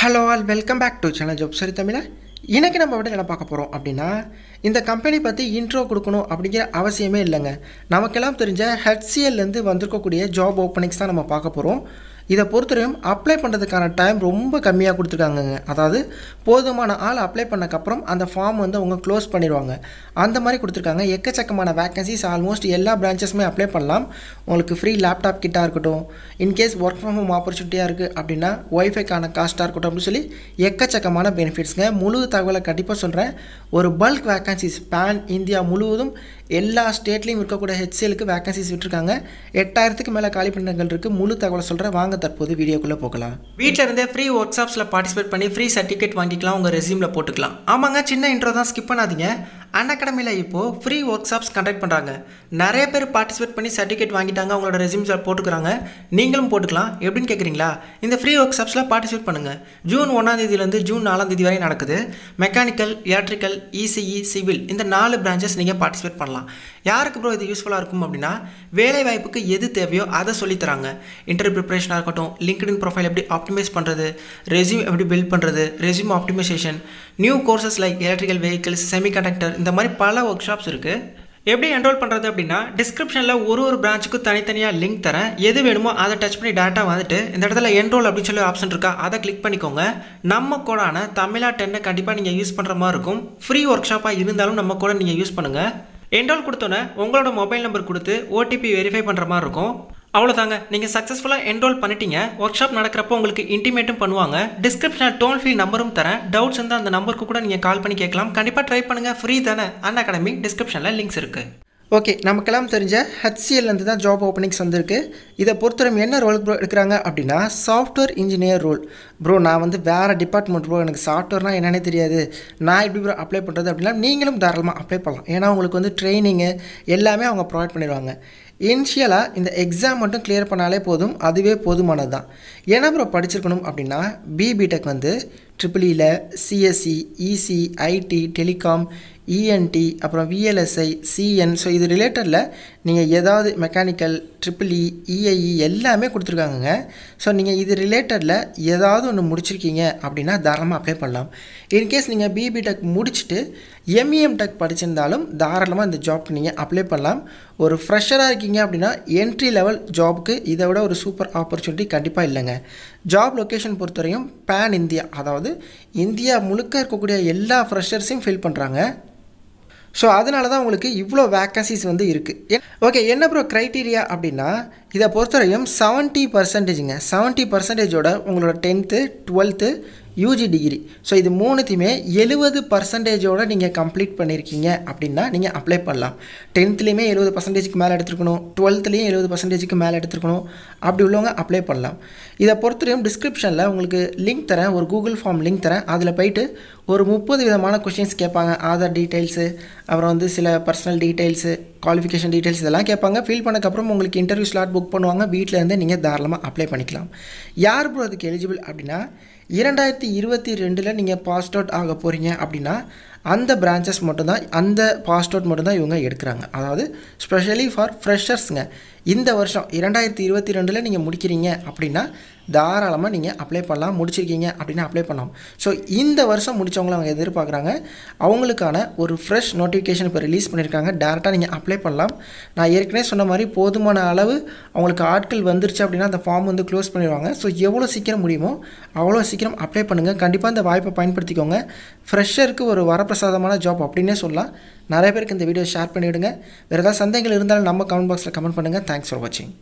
hello all welcome back to channel ஜப் சரி தமிழை இன்றைக்கி நம்ம விட என்ன பார்க்க போகிறோம் அப்படின்னா இந்த கம்பெனி பற்றி இன்ட்ரோ கொடுக்கணும் அப்படிங்கிற அவசியமே இல்லைங்க நமக்கெல்லாம் தெரிஞ்ச ஹெச்சிஎல்லேருந்து வந்திருக்கக்கூடிய ஜாப் ஓப்பனிங்ஸ் தான் நம்ம பார்க்க போகிறோம் இதை பொறுத்தவரையும் அப்ளை பண்ணுறதுக்கான டைம் ரொம்ப கம்மியாக கொடுத்துருக்காங்கங்க அதாவது போதுமான ஆள் அப்ளை பண்ணக்கப்புறம் அந்த ஃபார்ம் வந்து அவங்க க்ளோஸ் பண்ணிடுவாங்க அந்த மாதிரி கொடுத்துருக்காங்க எக்கச்சக்கமான வேக்கன்சிஸ் ஆல்மோஸ்ட் எல்லா பிரான்ச்சஸுமே அப்ளை பண்ணலாம் உங்களுக்கு ஃப்ரீ லேப்டாப் கிட்டாக இருக்கட்டும் இன்கேஸ் ஒர்க் ஃப்ரம் ஹோம் ஆப்பர்ச்சுனிட்டியாக இருக்குது அப்படின்னா ஒய்ஃபைக்கான காஸ்ட்டாக இருக்கட்டும் அப்படின்னு சொல்லி எக்கச்சக்கமான பெனிஃபிட்ஸுங்க முழு தகவலை கண்டிப்பாக சொல்கிறேன் ஒரு பல்க் வேக்கன்சிஸ் பேன் இந்தியா முழுவதும் எல்லா ஸ்டேட்லேயும் இருக்கக்கூடிய ஹெச்சிஎலுக்கு வேகன்சிஸ் விட்டுருக்காங்க எட்டாயிரத்துக்கு மேலே காலி பண்ணங்கள் இருக்குது முழு தகவலை சொல்கிறேன் வாங்க தற்போது வீடியோக்குள்ளே போகலாம் வீட்டில் இருந்தே ஃப்ரீ ஒர்க் ஷாப்ஸில் பார்ட்டிசிபேட் பண்ணி ஃப்ரீ சர்டிஃபிகேட் வாங்கிக்கலாம் உங்கள் ரெசியூமில் போட்டுக்கலாம் ஆமாங்க சின்ன இன்ட்ரோ தான் ஸ்கிப் பண்ணாதீங்க அன் அகாடமியில் இப்போது ஃப்ரீ ஒர்க் ஷாப்ஸ் கண்டக்ட் பண்ணுறாங்க நிறைய பேர் பார்ட்டிசிபேட் பண்ணி சர்டிஃபிகேட் வாங்கிட்டாங்க அவங்களோட ரெசியூம்ஸ் போட்டுக்கிறாங்க நீங்களும் போட்டுக்கலாம் எப்படின்னு கேட்குறீங்களா இந்த ஃப்ரீ ஒர்க் ஷாப்ஸில் பார்ட்டிசிபேட் பண்ணுங்கள் ஜூன் தேதியிலேருந்து ஜூன் நாலாந்தேதி வரை நடக்குது மெக்கானிக்கல் எலக்ட்ரிக்கல் இசிஇ சிவில் இந்த நாலு பிரான்ச்சஸ் நீங்கள் பார்ட்டிசிபேட் பண்ணலாம் யாருக்கு ப்ரோ இது யூஸ்ஃபுல்லாக இருக்கும் அப்படின்னா வேலை வாய்ப்புக்கு எது தேவையோ அதை சொல்லித்தராங்க இன்டர்வியூ ப்ரிப்ரேஷனாக இருக்கட்டும் லிங்க்டின் ப்ரொஃபைல் எப்படி ஆப்டிமைஸ் பண்ணுறது ரெசியூம் எப்படி பில்ட் பண்ணுறது resume optimization new courses like electrical vehicles semiconductor இந்த மாதிரி பல ஒர்க் ஷாப்ஸ் இருக்குது எப்படி என்ரோல் பண்ணுறது அப்படின்னா டிஸ்கிரிப்ஷனில் ஒரு ஒரு பிரான்ச்சுக்கும் தனித்தனியாக லிங்க் தரேன் எது வேணுமோ அதை டச் பண்ணி டேரெக்டாக வந்துட்டு இந்த இடத்துல என்ரோல் அப்படின்னு சொல்லி ஆப்ஷன் இருக்கா அதை கிளிக் பண்ணிக்கோங்க நம்ம கூடான தமிழா டென்னை கண்டிப்பாக நீங்கள் யூஸ் பண்ணுற மாதிரி இருக்கும் ஃப்ரீ ஒர்க் ஷாப்பாக இருந்தாலும் நம்ம கூட நீங்கள் யூஸ் பண்ணுங்கள் என்ரோல் கொடுத்தோன்னே உங்களோட மொபைல் நம்பர் கொடுத்து ஓடிபி வெரிஃபை பண்ணுற மாதிரி இருக்கும் அவ்வளோதாங்க நீங்கள் சக்ஸஸ்ஃபுல்லாக என்ரோல் பண்ணிட்டீங்க ஒர்க் ஷாப் நடக்கிறப்போ உங்களுக்கு இன்டிமேட்டும் பண்ணுவாங்க டிஸ்கிரிப்ஷனில் டோல் ஃப்ரீ நம்பரும் தரேன் டவுட்ஸ் இருந்தால் அந்த நம்பருக்கு கூட நீங்கள் கால் பண்ணி கேட்கலாம் கண்டிப்பாக ட்ரை பண்ணுங்கள் ஃப்ரீ தானே அன் அகாடமி டிஸ்கிரிப்ஷனில் லிங்க்ஸ் இருக்குது ஓகே நமக்கெல்லாம் தெரிஞ்ச ஹெச்சிஎல்லேருந்து தான் ஜாப் ஓப்பனிங்ஸ் வந்திருக்கு இதை பொறுத்தவரை என்ன ரோல் ப்ரோ எடுக்கிறாங்க அப்படின்னா சாஃப்ட்வேர் இன்ஜினியர் ரோல் ப்ரோ நான் வந்து வேறு டிபார்ட்மெண்ட் ப்ரோ எனக்கு சாஃப்ட்வேர்னால் என்னென்னே தெரியாது நான் எப்படி ப்ரோ அப்ளை பண்ணுறது அப்படின்னா நீங்களும் தாராளமாக அப்ளை பண்ணலாம் ஏன்னா உங்களுக்கு வந்து ட்ரைனிங்கு எல்லாமே அவங்க ப்ரொவைட் பண்ணிடுவாங்க இனிஷியலாக இந்த எக்ஸாம் மட்டும் கிளியர் பண்ணாலே போதும் அதுவே போதுமானது தான் ஏன்னா அப்புறம் படிச்சிருக்கணும் அப்படின்னா பிபிடெக் வந்து ட்ரிபிளியில் CSE EC IT telecom ENT அப்புறம் விஎல்எஸ்ஐ சிஎன் ஸோ இது ரிலேட்டடில் நீங்கள் ஏதாவது மெக்கானிக்கல் ட்ரிபிள் இ இஐஇ எல்லாமே கொடுத்துருக்காங்கங்க ஸோ நீங்கள் இது ரிலேட்டடில் ஏதாவது ஒன்று முடிச்சிருக்கீங்க அப்படின்னா தாராளமாக அப்ளை பண்ணலாம் இன்கேஸ் நீங்கள் பிபிடெக் முடிச்சுட்டு எம்இஎம் டெக் e படிச்சிருந்தாலும் தாராளமாக இந்த ஜாப்க்கு நீங்கள் அப்ளை பண்ணலாம் ஒரு ஃப்ரெஷராக இருக்கீங்க இருக்கீங்க அப்படின்னா என்ட்ரி லெவல் ஜாப்க்கு இதை விட ஒரு சூப்பர் ஆப்பர்ச்சுனிட்டி கண்டிப்பாக இல்லைங்க ஜாப் லொக்கேஷன் பொறுத்தவரையும் பேன் இந்தியா அதாவது இந்தியா முழுக்க இருக்கக்கூடிய எல்லா ஃப்ரெஷர்ஸையும் ஃபில் பண்ணுறாங்க ஸோ அதனால தான் உங்களுக்கு இவ்வளோ வேக்கன்சிஸ் வந்து இருக்குது ஓகே என்ன ப்ரோ க்ரைட்டீரியா அப்படின்னா இதை பொறுத்தவரையும் செவன்ட்டி பர்சன்டேஜுங்க செவன்ட்டி பர்சன்டேஜோட உங்களோட tenth twelfth UG degree so இது மூணுத்தையுமே எழுபது பர்சன்டேஜோடு நீங்கள் கம்ப்ளீட் பண்ணியிருக்கீங்க அப்படின்னா நீங்கள் அப்ளை பண்ணலாம் டென்த்துலேயுமே எழுபது பர்சன்டேஜுக்கு மேலே எடுத்துருக்கணும் டுவெல்த்துலேயும் எழுபது பர்சன்டேஜுக்கு மேலே எடுத்துருக்கணும் அப்படி உள்ளவங்க அப்ளை பண்ணலாம் இதை பொறுத்தவரையும் டிஸ்கிரிப்ஷனில் உங்களுக்கு லிங்க் தரேன் ஒரு கூகுள் ஃபார்ம் லிங்க் தரேன் அதில் போயிட்டு ஒரு முப்பது விதமான கொஷின்ஸ் கேட்பாங்க ஆதார் டீட்டெயில்ஸு அப்புறம் வந்து சில பர்சனல் டீட்டெயில்ஸு குவாலிஃபிகேஷன் டீட்டெயில்ஸ் இதெல்லாம் கேட்பாங்க ஃபில் பண்ணக்கப்புறம் உங்களுக்கு இன்டர்வியூ ஸ்லாட் புக் பண்ணுவாங்க வீட்டிலேருந்து நீங்கள் தாராளமாக அப்ளை பண்ணிக்கலாம் யார் ப்ரோ அதுக்கு எலிஜிபிள் அப்படின்னா இரண்டாயிரத்தி இருபத்தி ரெண்டில் நீங்கள் பாஸ்ட் அவுட் ஆக போகிறீங்க அப்படின்னா அந்த பிரான்ச்சஸ் மட்டும்தான் அந்த பாஸ் அவுட் மட்டும்தான் இவங்க எடுக்கிறாங்க அதாவது ஸ்பெஷலி ஃபார் ஃப்ரெஷர்ஸுங்க இந்த வருஷம் இரண்டாயிரத்தி இருபத்தி ரெண்டில் நீங்கள் முடிக்கிறீங்க அப்படின்னா தாராளமாக நீங்கள் அப்ளை பண்ணலாம் முடிச்சிருக்கீங்க அப்படின்னா அப்ளை பண்ணலாம் ஸோ இந்த வருஷம் முடித்தவங்கள அவங்க எதிர்பார்க்குறாங்க அவங்களுக்கான ஒரு ஃப்ரெஷ் நோட்டிஃபிகேஷன் இப்போ ரிலீஸ் பண்ணியிருக்காங்க டேரெக்டாக நீங்கள் அப்ளை பண்ணலாம் நான் ஏற்கனவே சொன்ன மாதிரி போதுமான அளவு அவங்களுக்கு ஆட்கள் வந்துருச்சு அப்படின்னா அந்த ஃபார்ம் வந்து க்ளோஸ் பண்ணிடுவாங்க ஸோ எவ்வளோ சீக்கிரம் முடியுமோ அவ்வளோ சீக்கிரம் அப்ளை பண்ணுங்கள் கண்டிப்பாக அந்த வாய்ப்பை பயன்படுத்திக்கோங்க ஃப்ரெஷருக்கு ஒரு வரப்பிரச வரப்பிரசாதமான ஜாப் அப்படின்னே சொல்லலாம் நிறைய பேருக்கு இந்த வீடியோ ஷேர் பண்ணிவிடுங்க வேறு ஏதாவது சந்தேகங்கள் இருந்தாலும் நம்ம கமெண்ட் பாக்ஸில் கமெண்ட் பண்ணுங்கள் தேங்க்ஸ் ஃபார் வாட்சிங்